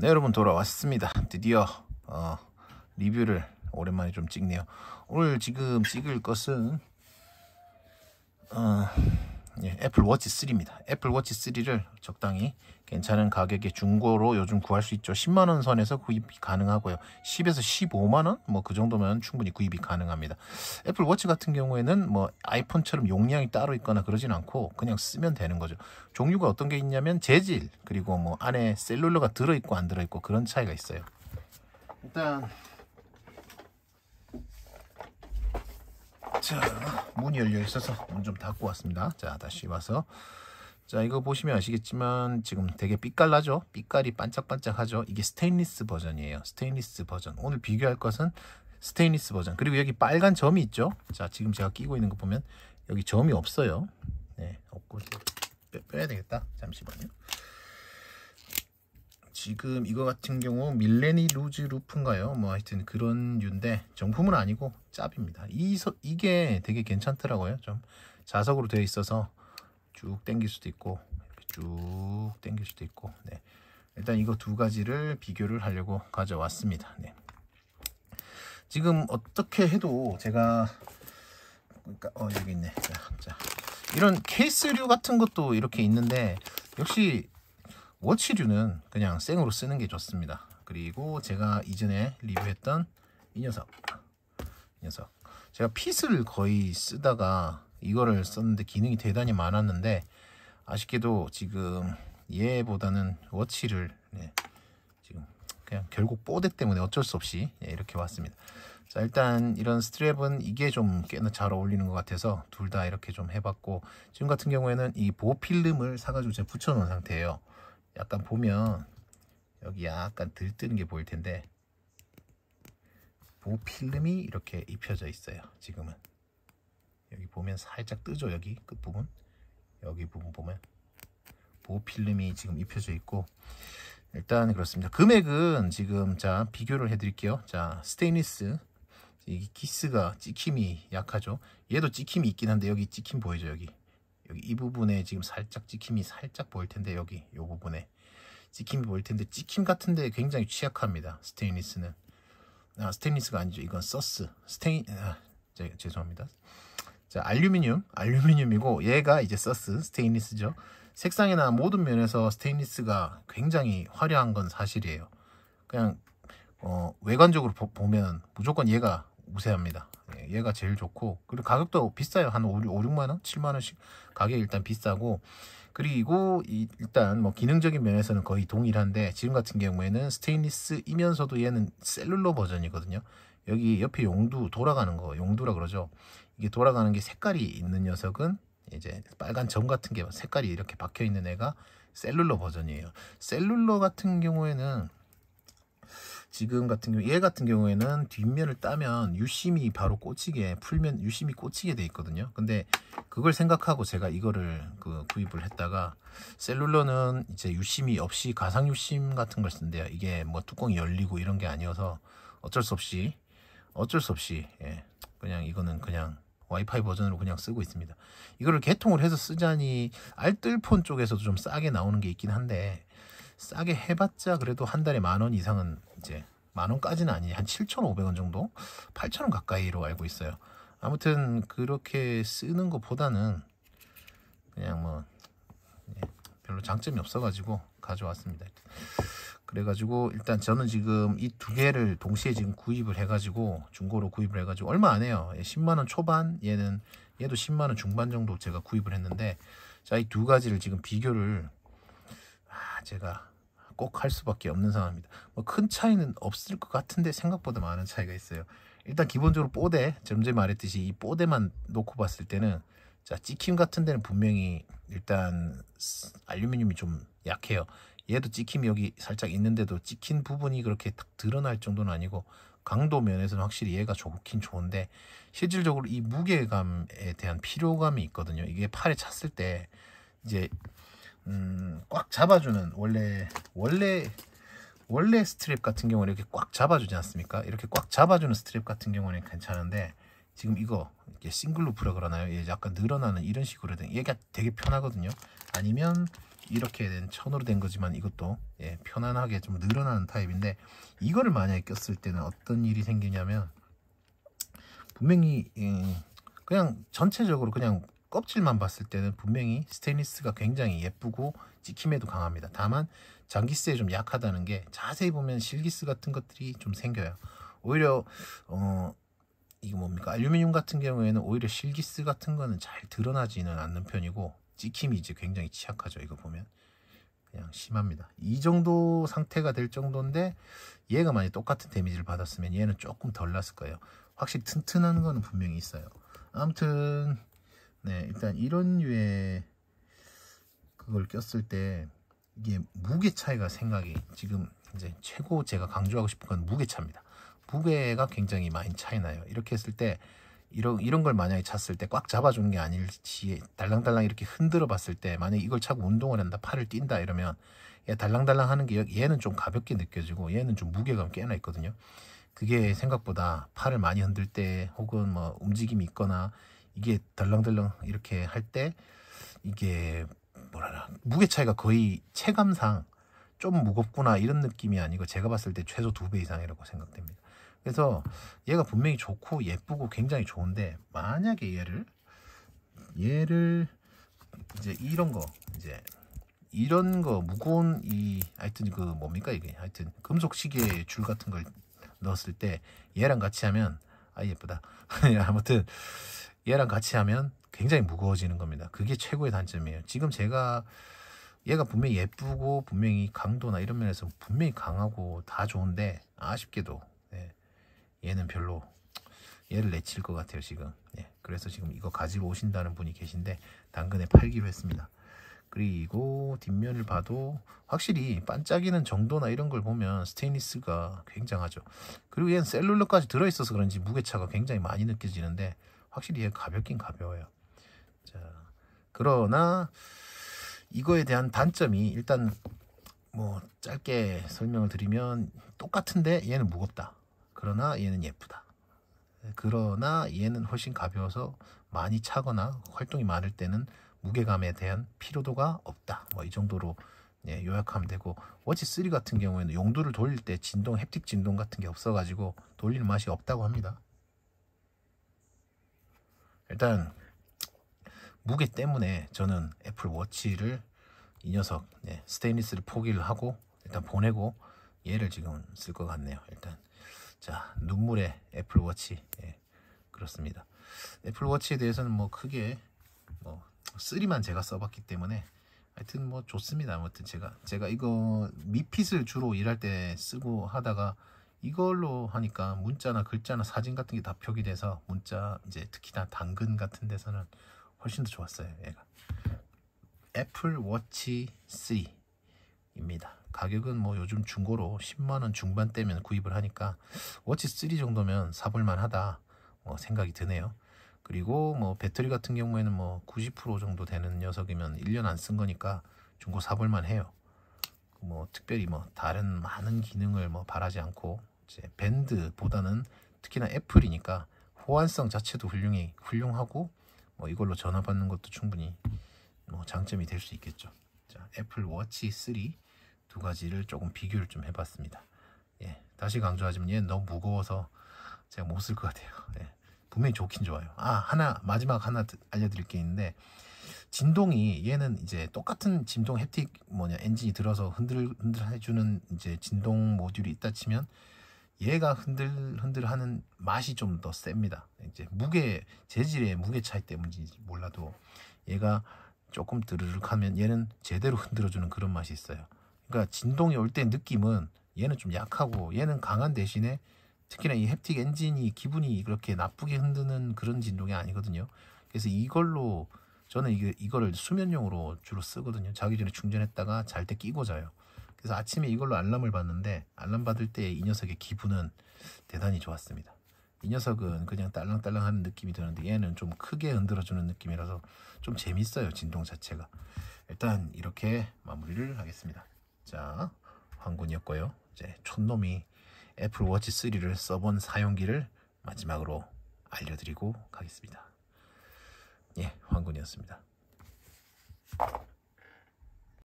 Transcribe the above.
네 여러분 돌아왔습니다 드디어 어, 리뷰를 오랜만에 좀 찍네요 오늘 지금 찍을 것은 어, 예, 애플 워치 3입니다. 애플 워치 3를 적당히 괜찮은 가격에 중고로 요즘 구할 수 있죠. 10만원 선에서 구입이 가능하고요. 10에서 15만원? 뭐 그 정도면 충분히 구입이 가능합니다. 애플 워치 같은 경우에는 뭐 아이폰처럼 용량이 따로 있거나 그러진 않고 그냥 쓰면 되는 거죠. 종류가 어떤 게 있냐면 재질, 그리고 뭐 안에 셀룰러가 들어있고 안 들어있고 그런 차이가 있어요. 일단 자 문이 열려 있어서 문 좀 닫고 왔습니다 자 다시 와서 자 이거 보시면 아시겠지만 지금 되게 빛깔나죠 빛깔이 반짝반짝하죠 이게 스테인리스 버전이에요 스테인리스 버전 오늘 비교할 것은 스테인리스 버전 그리고 여기 빨간 점이 있죠 자 지금 제가 끼고 있는 거 보면 여기 점이 없어요 네 없고 빼, 빼야 되겠다 잠시만요 지금 이거 같은 경우 밀레니 루즈 루프인가요? 뭐 하여튼 그런 류인데 정품은 아니고 짭입니다. 이 서, 이게 되게 괜찮더라고요. 좀 자석으로 되어 있어서 쭉 당길 수도 있고 이렇게 쭉 당길 수도 있고 네. 일단 이거 두 가지를 비교를 하려고 가져왔습니다. 네. 지금 어떻게 해도 제가 그러니까 어 여기 있네. 자, 자. 이런 케이스류 같은 것도 이렇게 있는데 역시 워치류는 그냥 생으로 쓰는 게 좋습니다 그리고 제가 이전에 리뷰했던 이 녀석 이 녀석 제가 핏을 거의 쓰다가 이거를 썼는데 기능이 대단히 많았는데 아쉽게도 지금 얘보다는 워치를 네, 지금 그냥 결국 뽀대 때문에 어쩔 수 없이 네, 이렇게 왔습니다 자 일단 이런 스트랩은 이게 좀 꽤나 잘 어울리는 것 같아서 둘 다 이렇게 좀 해봤고 지금 같은 경우에는 이 보호 필름을 사가지고 제가 붙여놓은 상태예요 약간 보면 여기 약간 들뜨는 게 보일 텐데 보필름이 이렇게 입혀져 있어요 지금은 여기 보면 살짝 뜨죠 여기 끝부분 여기 부분 보면 보필름이 지금 입혀져 있고 일단 그렇습니다 금액은 지금 자 비교를 해 드릴게요 자 스테인리스 이 기스가 찍힘이 약하죠 얘도 찍힘이 있긴 한데 여기 찍힘 보이죠 여기 여기 이 부분에 지금 살짝 찍힘이 살짝 보일 텐데 여기 이 부분에 찍힘이 보일 텐데 찍힘 같은데 굉장히 취약합니다. 스테인리스는 아 스테인리스가 아니죠. 이건 서스 스테인 아, 제, 죄송합니다. 자 알루미늄 알루미늄이고 얘가 이제 서스 스테인리스죠. 색상이나 모든 면에서 스테인리스가 굉장히 화려한 건 사실이에요. 그냥 어, 외관적으로 보면 무조건 얘가 우세합니다. 얘가 제일 좋고 그리고 가격도 비싸요 한 5, 6만원? 7만원씩 가격이 일단 비싸고 그리고 이, 일단 뭐 기능적인 면에서는 거의 동일한데 지금 같은 경우에는 스테인리스이면서도 얘는 셀룰러 버전이거든요 여기 옆에 용두 돌아가는 거 용두라 그러죠 이게 돌아가는 게 색깔이 있는 녀석은 이제 빨간 점 같은 게 색깔이 이렇게 박혀 있는 애가 셀룰러 버전이에요 셀룰러 같은 경우에는 지금 같은 경우 얘 같은 경우에는 뒷면을 따면 유심이 바로 꽂히게 풀면 유심이 꽂히게 돼 있거든요 근데 그걸 생각하고 제가 이거를 그 구입을 했다가 셀룰러는 이제 유심이 없이 가상 유심 같은 걸 쓴대요 이게 뭐 뚜껑이 열리고 이런 게 아니어서 어쩔 수 없이 어쩔 수 없이 예, 그냥 이거는 그냥 와이파이 버전으로 그냥 쓰고 있습니다 이거를 개통을 해서 쓰자니 알뜰폰 쪽에서도 좀 싸게 나오는 게 있긴 한데 싸게 해봤자 그래도 한 달에 만원 이상은 이제 만 원까지는 아니 한 7,500원 정도 8,000원 가까이로 알고 있어요 아무튼 그렇게 쓰는 것보다는 그냥 뭐 예, 별로 장점이 없어가지고 가져왔습니다 그래가지고 일단 저는 지금 이 두 개를 동시에 지금 구입을 해가지고 중고로 구입을 해가지고 얼마 안 해요 10만원 예, 초반 얘는 얘도 10만원 중반 정도 제가 구입을 했는데 자 이 두 가지를 지금 비교를 아 제가 꼭할 수밖에 없는 상황입니다. 뭐 큰 차이는 없을 것 같은데 생각보다 많은 차이가 있어요. 일단 기본적으로 뽀대, 점제 말했듯이 이 뽀대만 놓고 봤을 때는 자 찍힘 같은 데는 분명히 일단 알루미늄이 좀 약해요. 얘도 찍힘이 여기 살짝 있는데도 찍힌 부분이 그렇게 딱 드러날 정도는 아니고 강도 면에서는 확실히 얘가 좋긴 좋은데 실질적으로 이 무게감에 대한 피로감이 있거든요. 이게 팔에 찼을 때 이제 음, 꽉 잡아주는 원래 원래 원래 스트립 같은 경우는 이렇게 꽉 잡아주지 않습니까? 이렇게 꽉 잡아주는 스트립 같은 경우는 괜찮은데 지금 이거 이렇게 싱글 루프라 그러나요? 얘 약간 늘어나는 이런 식으로 된 얘가 되게 편하거든요. 아니면 이렇게 된 천으로 된 거지만 이것도 예, 편안하게 좀 늘어나는 타입인데 이거를 만약에 꼈을 때는 어떤 일이 생기냐면 분명히 예, 그냥 전체적으로 그냥 껍질만 봤을 때는 분명히 스테인리스가 굉장히 예쁘고 찍힘에도 강합니다. 다만 전기스에 좀 약하다는 게 자세히 보면 실기스 같은 것들이 좀 생겨요. 오히려 어 이게 뭡니까 알루미늄 같은 경우에는 오히려 실기스 같은 거는 잘 드러나지는 않는 편이고 찍힘이 이제 굉장히 취약하죠. 이거 보면 그냥 심합니다. 이 정도 상태가 될 정도인데 얘가 만약 똑같은 데미지를 받았으면 얘는 조금 덜 났을 거예요. 확실히 튼튼한 거는 분명히 있어요. 아무튼 네, 일단 이런 류의 그걸 꼈을 때 이게 무게 차이가 생각이 지금 이제 최고 제가 강조하고 싶은 건 무게 차입니다. 무게가 굉장히 많이 차이나요. 이렇게 했을 때 이런 이런 걸 만약에 찼을 때 꽉 잡아준 게 아닐지 달랑달랑 이렇게 흔들어 봤을 때 만약에 이걸 차고 운동을 한다 팔을 뛴다 이러면 얘 달랑달랑 하는 게 얘는 좀 가볍게 느껴지고 얘는 좀 무게감 꽤나 있거든요 그게 생각보다 팔을 많이 흔들 때 혹은 뭐 움직임이 있거나 이게 덜렁덜렁 이렇게 할 때 이게 뭐라나 무게 차이가 거의 체감상 좀 무겁구나 이런 느낌이 아니고 제가 봤을 때 최소 두 배 이상이라고 생각됩니다. 그래서 얘가 분명히 좋고 예쁘고 굉장히 좋은데 만약에 얘를 얘를 이제 이런 거 이제 이런 거 무거운 이 하여튼 그 뭡니까 이게 하여튼 금속 시계 줄 같은 걸 넣었을 때 얘랑 같이 하면 아 예쁘다 아무튼 얘랑 같이 하면 굉장히 무거워지는 겁니다. 그게 최고의 단점이에요. 지금 제가 얘가 분명히 예쁘고 분명히 강도나 이런 면에서 분명히 강하고 다 좋은데 아쉽게도 네, 얘는 별로 얘를 내칠 것 같아요 지금 네, 그래서 지금 이거 가지고 오신다는 분이 계신데 당근에 팔기로 했습니다 그리고 뒷면을 봐도 확실히 반짝이는 정도나 이런 걸 보면 스테인리스가 굉장하죠 그리고 얘는 셀룰러까지 들어있어서 그런지 무게차가 굉장히 많이 느껴지는데 확실히 얘 가볍긴 가벼워요. 자, 그러나 이거에 대한 단점이 일단 뭐 짧게 설명을 드리면 똑같은데 얘는 무겁다. 그러나 얘는 예쁘다. 그러나 얘는 훨씬 가벼워서 많이 차거나 활동이 많을 때는 무게감에 대한 피로도가 없다. 뭐 이 정도로 예, 요약하면 되고 워치 3 같은 경우에는 용도를 돌릴 때 진동 햅틱 진동 같은 게 없어가지고 돌릴 맛이 없다고 합니다. 일단 무게 때문에 저는 애플 워치를 이 녀석 네, 스테인리스를 포기를 하고 일단 보내고 얘를 지금 쓸 것 같네요 일단 자 눈물의 애플워치 예, 그렇습니다 애플워치에 대해서는 뭐 크게 뭐 3만 제가 써봤기 때문에 하여튼 뭐 좋습니다 아무튼 제가 제가 이거 미핏을 주로 일할 때 쓰고 하다가 이걸로 하니까 문자나 글자나 사진 같은 게 다 표기 돼서 문자 이제 특히나 당근 같은 데서는 훨씬 더 좋았어요 얘가 애플 워치 3입니다 가격은 뭐 요즘 중고로 10만원 중반대면 구입을 하니까 워치 3 정도면 사볼만 하다 뭐 생각이 드네요 그리고 뭐 배터리 같은 경우에는 뭐 90% 정도 되는 녀석이면 1년 안 쓴 거니까 중고 사볼만 해요 뭐 특별히 뭐 다른 많은 기능을 뭐 바라지 않고 밴드보다는 특히나 애플이니까 호환성 자체도 훌륭해 훌륭하고 뭐 이걸로 전화 받는 것도 충분히 뭐 장점이 될 수 있겠죠. 자, 애플 워치 3 두 가지를 조금 비교를 좀 해봤습니다. 예, 다시 강조하지만 얘는 너무 무거워서 제가 못 쓸 것 같아요. 예, 분명히 좋긴 좋아요. 아 하나 마지막 하나 알려드릴 게 있는데 진동이 얘는 이제 똑같은 진동 햅틱 뭐냐 엔진이 들어서 흔들 흔들 해주는 이제 진동 모듈이 있다 치면 얘가 흔들흔들하는 맛이 좀 더 셉니다. 이제 무게 재질의 무게 차이 때문인지 몰라도 얘가 조금 드르륵하면 얘는 제대로 흔들어주는 그런 맛이 있어요. 그러니까 진동이 올 때 느낌은 얘는 좀 약하고 얘는 강한 대신에 특히나 이 햅틱 엔진이 기분이 그렇게 나쁘게 흔드는 그런 진동이 아니거든요. 그래서 이걸로 저는 이게 이거를 수면용으로 주로 쓰거든요. 자기 전에 충전했다가 잘 때 끼고 자요. 그래서 아침에 이걸로 알람을 받는데 알람 받을 때 이 녀석의 기분은 대단히 좋았습니다. 이 녀석은 그냥 딸랑딸랑 하는 느낌이 드는데 얘는 좀 크게 흔들어주는 느낌이라서 좀 재밌어요. 진동 자체가. 일단 이렇게 마무리를 하겠습니다. 자, 황군이었고요. 이제 촌놈이 애플워치 3를 써본 사용기를 마지막으로 알려드리고 가겠습니다. 예, 황군이었습니다.